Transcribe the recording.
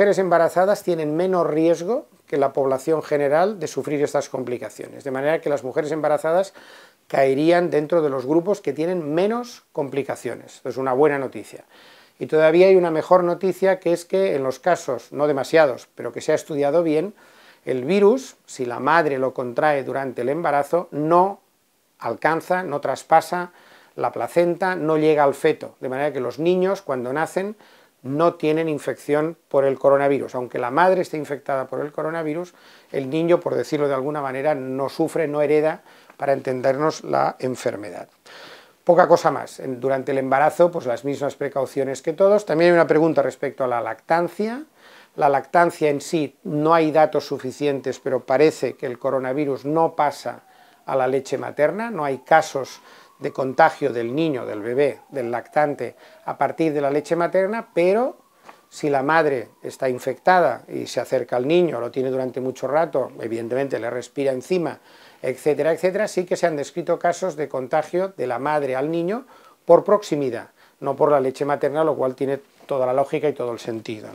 mujeres embarazadas tienen menos riesgo que la población general de sufrir estas complicaciones, de manera que las mujeres embarazadas caerían dentro de los grupos que tienen menos complicaciones. es una buena noticia. Y todavía hay una mejor noticia que es que en los casos, no demasiados, pero que se ha estudiado bien, el virus, si la madre lo contrae durante el embarazo, no alcanza, no traspasa la placenta, no llega al feto, de manera que los niños cuando nacen no tienen infección por el coronavirus. Aunque la madre esté infectada por el coronavirus, el niño, por decirlo de alguna manera, no sufre, no hereda, para entendernos, la enfermedad. Poca cosa más. Durante el embarazo, pues las mismas precauciones que todos. También hay una pregunta respecto a la lactancia. La lactancia en sí no hay datos suficientes, pero parece que el coronavirus no pasa a la leche materna, no hay casos de contagio del niño, del bebé, del lactante a partir de la leche materna, pero si la madre está infectada y se acerca al niño, lo tiene durante mucho rato, evidentemente le respira encima, etcétera, etcétera, sí que se han descrito casos de contagio de la madre al niño por proximidad, no por la leche materna, lo cual tiene toda la lógica y todo el sentido.